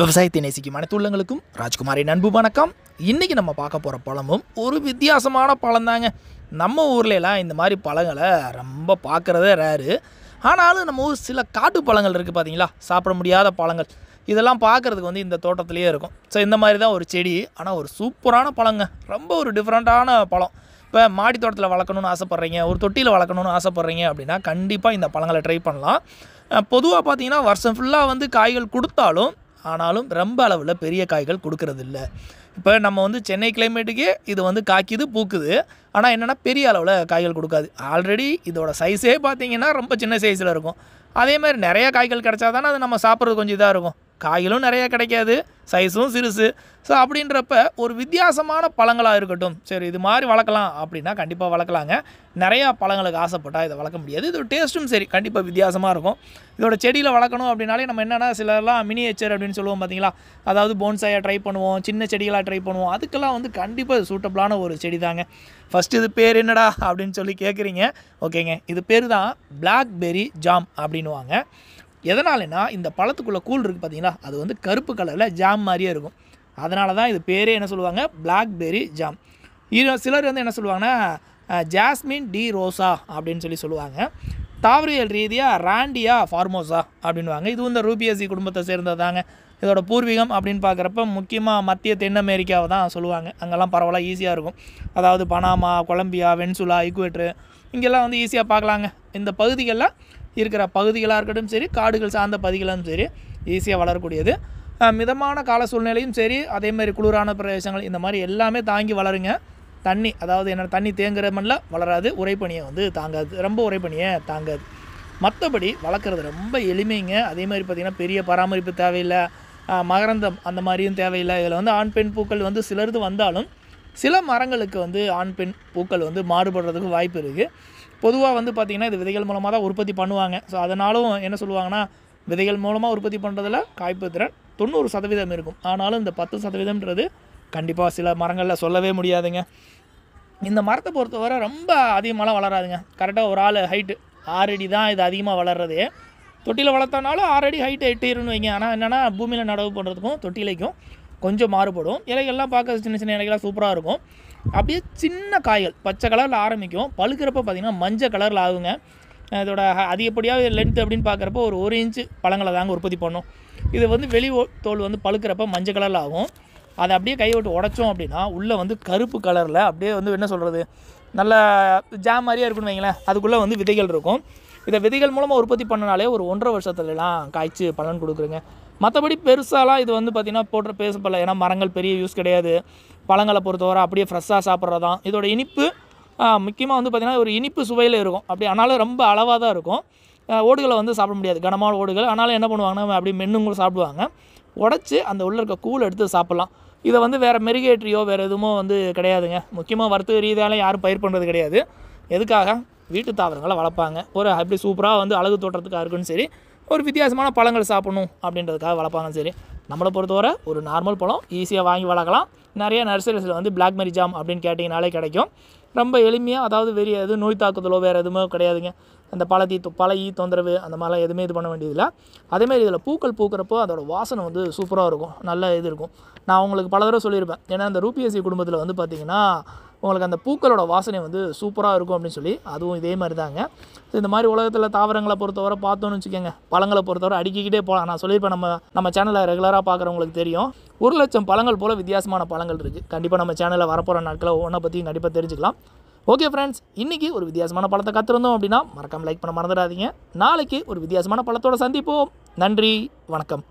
விவசாயத்தை நேசிக்கும் அனைத்து உள்ளங்களுக்கும் ராஜ்குமாரின் அன்பு வணக்கம் இன்றைக்கி நம்ம பார்க்க போகிற பழமும் ஒரு வித்தியாசமான பழம் தாங்க நம்ம ஊர்லலாம் இந்த மாதிரி பழங்களை ரொம்ப பார்க்குறதே ரேரு ஆனாலும் நம்ம ஊர் சில காட்டு பழங்கள் இருக்குது பார்த்தீங்களா சாப்பிட முடியாத பழங்கள் இதெல்லாம் பார்க்குறதுக்கு வந்து இந்த தோட்டத்துலேயே இருக்கும் ஸோ இந்த மாதிரி தான் ஒரு செடி ஆனால் ஒரு சூப்பரான பழங்க ரொம்ப ஒரு டிஃப்ரெண்ட்டான பழம் இப்போ மாடி தோட்டத்தில் வளர்க்கணும்னு ஆசைப்பட்றீங்க ஒரு தொட்டியில் வளர்க்கணும்னு ஆசைப்பட்றீங்க அப்படின்னா கண்டிப்பாக இந்த பழங்களை ட்ரை பண்ணலாம் பொதுவாக பார்த்தீங்கன்னா வருஷம் ஃபுல்லாக வந்து காய்கள் கொடுத்தாலும் ஆனாலும் ரொம்ப அளவில் பெரிய காய்கள் கொடுக்கறதில்ல இப்போ நம்ம வந்து சென்னை கிளைமேட்டுக்கே இது வந்து காய்க்குது பூக்குது ஆனால் என்னென்னா பெரிய அளவில் காய்கள் கொடுக்காது ஆல்ரெடி இதோட சைஸே பார்த்தீங்கன்னா ரொம்ப சின்ன சைஸில் இருக்கும் அதே மாதிரி நிறையா காய்கள் கிடச்சா தானே அது நம்ம சாப்பிட்றது கொஞ்சம் இதாக இருக்கும் காயிலும் நிறையா கிடைக்காது சைஸும் சிறுசு ஸோ அப்படின்றப்ப ஒரு வித்தியாசமான பழங்களாக இருக்கட்டும் சரி இது மாதிரி வளர்க்கலாம் அப்படின்னா கண்டிப்பாக வளர்க்கலாங்க நிறையா பழங்களுக்கு ஆசைப்பட்டால் இதை வளர்க்க முடியாது இதோட டேஸ்ட்டும் சரி கண்டிப்பாக வித்தியாசமாக இருக்கும் இதோட செடியில் வளர்க்கணும் அப்படின்னாலே நம்ம என்னென்னா சிலர்லாம் மினியேச்சர் அப்படின்னு சொல்லுவோம் பார்த்தீங்களா அதாவது போன்ஸாயாக ட்ரை பண்ணுவோம் சின்ன செடிகளாக ட்ரை பண்ணுவோம் அதுக்கெல்லாம் வந்து கண்டிப்பாக சூட்டபிளான ஒரு செடி தாங்க ஃபஸ்ட்டு இது பேர் என்னடா அப்படின்னு சொல்லி கேட்குறீங்க ஓகேங்க இது பேர் தான் பிளாக்பெரி ஜாம் அப்படின்வாங்க எதனாலனா இந்த பழத்துக்குள்ளே கூழ் இருக்குது பார்த்தீங்களா அது வந்து கருப்பு கலரில் ஜாம் மாதிரியே இருக்கும் அதனால தான் இது பேரே என்ன சொல்லுவாங்க பிளாக்பெரி ஜாம் இது சிலர் வந்து என்ன சொல்லுவாங்கன்னா ஜாஸ்மின் டி ரோசா அப்படின்னு சொல்லி சொல்லுவாங்க தாவரியல் ரீதியாக ராண்டியா ஃபார்மோசா அப்படின்வாங்க இது இந்த ரூபியசி குடும்பத்தை சேர்ந்தது தாங்க இதோட பூர்வீகம் அப்படின்னு பார்க்குறப்ப முக்கியமாக மத்திய தென் அமெரிக்காவை தான் சொல்லுவாங்க அங்கெல்லாம் பரவாயில்ல ஈஸியாக இருக்கும் அதாவது பனாமா கொலம்பியா வென்சுலா இக்குவேட்ரு இங்கெல்லாம் வந்து ஈஸியாக பார்க்கலாங்க இந்த பகுதிகளில் இருக்கிற பகுதிகளாக இருக்கட்டும் சரி காடுகள் சார்ந்த பகுதிகளும் சரி ஈஸியாக வளரக்கூடியது மிதமான கால சூழ்நிலையும் சரி அதேமாதிரி குளிரான பிரதேசங்கள் இந்த மாதிரி எல்லாமே தாங்கி வளருங்க தண்ணி அதாவது என்ன தண்ணி தேங்குற மண்ணில் வளராது உரைப்பணியை வந்து தாங்காது ரொம்ப உரைப்பணியை தாங்காது மற்றபடி வளர்க்குறது ரொம்ப எளிமைங்க அதே மாதிரி பார்த்திங்கன்னா பெரிய பராமரிப்பு தேவையில்லை மகரந்தம் அந்த மாதிரியும் தேவையில்லை இதில் வந்து ஆண் பெண் பூக்கள் வந்து சிலருது வந்தாலும் சில மரங்களுக்கு வந்து ஆண் பெண் பூக்கள் வந்து மாறுபடுறதுக்கு வாய்ப்பு இருக்குது பொதுவாக வந்து பார்த்திங்கன்னா இது விதைகள் மூலமாக தான் உற்பத்தி பண்ணுவாங்க ஸோ அதனாலும் என்ன சொல்லுவாங்கன்னா விதைகள் மூலமாக உற்பத்தி பண்ணுறதுல காய்ப்பு திறன் தொண்ணூறு சதவீதம் இருக்கும் ஆனாலும் இந்த பத்து சதவீதம்ன்றது கண்டிப்பாக சில மரங்களில் சொல்லவே முடியாதுங்க இந்த மரத்தை பொறுத்தவரை ரொம்ப அதிகமாகலாம் வளராதுங்க கரெக்டாக ஒரு ஆள் ஹைட்டு ஆறடி தான் இது அதிகமாக வளர்றது தொட்டியில் வளர்த்தனாலும் ஆறு அடி எட்டு எட்டிடுன்னு வைங்க ஆனால் என்னென்னா பூமியில் நடவு பண்ணுறதுக்கும் தொட்டிலைக்கும் கொஞ்சம் மாறுபடும் இலைகள்லாம் பார்க்க சின்ன சின்ன இலைகள்லாம் சூப்பராக இருக்கும் அப்படியே சின்ன காய்கள் பச்சை கலரில் ஆரம்பிக்கும் பழுக்கிறப்ப பார்த்திங்கன்னா மஞ்சள் கலரில் ஆகுங்க இதோட அதிகப்படியாக லென்த் அப்படின்னு பார்க்குறப்ப ஒரு ஒரு இன்ச்சு பழங்களை தாங்க உற்பத்தி பண்ணும் இது வந்து வெளி தோல் வந்து பழுக்கிறப்ப மஞ்சள் கலரில் ஆகும் அதை அப்படியே கை விட்டு உடச்சோம் அப்படின்னா உள்ளே வந்து கருப்பு கலரில் அப்படியே வந்து என்ன சொல்கிறது நல்ல ஜாம் மாதிரியாக இருக்குன்னு வைங்களேன் அதுக்குள்ளே வந்து விதைகள் இருக்கும் இதை விதைகள் மூலமாக உற்பத்தி பண்ணனாலே ஒரு ஒன்றரை வருஷத்துலலாம் காய்ச்சி பலன் கொடுக்குறேங்க மற்றபடி பெருசாலாம் இது வந்து பார்த்திங்கன்னா போடுற பேசப்படல ஏன்னா மரங்கள் பெரிய யூஸ் கிடையாது பழங்களை பொறுத்தவரை அப்படியே ஃப்ரெஷ்ஷாக சாப்பிட்றது தான் இதோட இனிப்பு முக்கியமாக வந்து பார்த்திங்கன்னா ஒரு இனிப்பு சுவையில் இருக்கும் அப்படி ஆனாலும் ரொம்ப அளவாக தான் இருக்கும் ஓடுகளை வந்து சாப்பிட முடியாது கனமான ஓடுகள் ஆனாலும் என்ன பண்ணுவாங்கன்னா அப்படி மென்னுங்களும் சாப்பிடுவாங்க உடச்சி அந்த உள்ளே இருக்க கூழ் எடுத்து சாப்பிட்லாம் இதை வந்து வேறு மெருகேற்றியோ வேறு எதுவுமோ வந்து கிடையாதுங்க முக்கியமாக வருத்த ரீதியாலும் யாரும் பயிர் பண்ணுறது கிடையாது எதுக்காக வீட்டு தாவரங்களை வளர்ப்பாங்க ஒரு அப்படி சூப்பராக வந்து அழகு தோட்டத்துக்காக இருக்குன்னு சரி ஒரு வித்தியாசமான பழங்கள் சாப்பிடணும் அப்படின்றதுக்காக வளர்ப்பாங்கன்னு சரி நம்மளை பொறுத்தவரை ஒரு நார்மல் பழம் ஈஸியாக வாங்கி வளர்க்கலாம் நிறைய நர்சரிஸில் வந்து பிளாக்பெரி ஜாம் அப்படின்னு கேட்டிங்கனாலே கிடைக்கும் ரொம்ப எளிமையாக அதாவது வெறிய எதுவும் நோய் தாக்குதலோ வேறு எதுவுமே கிடையாதுங்க அந்த பழத்தி பழகி ஈ தொந்தரவு அந்த மாதிரிலாம் எதுவுமே இது பண்ண வேண்டியதில்லை அதேமாதிரி இதில் பூக்கள் பூக்கிறப்போ அதோடய வாசனை வந்து சூப்பராக இருக்கும் நல்ல இது இருக்கும் நான் உங்களுக்கு பல தடவை சொல்லியிருப்பேன் ஏன்னா அந்த ரூபிஎஸ்சி குடும்பத்தில் வந்து பார்த்திங்கன்னா உங்களுக்கு அந்த பூக்களோட வாசனை வந்து சூப்பராக இருக்கும் அப்படின்னு சொல்லி அதுவும் இதே மாதிரி தாங்க ஸோ இந்த மாதிரி உலகத்தில் தாவரங்களை பொறுத்தவரை பார்த்தோன்னு வச்சுக்கோங்க பழங்களை பொறுத்தவரை அடிக்கிட்டே போகலாம் நான் சொல்லியிருப்பேன் நம்ம நம்ம சேனலை ரெகுலராக பார்க்குறவங்களுக்கு தெரியும் ஒரு லட்சம் பழங்கள் போல் வித்தியாசமான பழங்கள் இருக்குது கண்டிப்பாக நம்ம சேனலில் வரப்போகிற நாட்களை ஒவ்வொன்றை பற்றியும் கண்டிப்பாக தெரிஞ்சுக்கலாம் ஓகே ஃப்ரெண்ட்ஸ் இன்றைக்கி ஒரு வித்தியாசமான பழத்தை கற்றுருந்தோம் அப்படின்னா மறக்காமல் லைக் பண்ண மறந்துடாதீங்க நாளைக்கு ஒரு வித்தியாசமான பழத்தோட சந்திப்போம் நன்றி வணக்கம்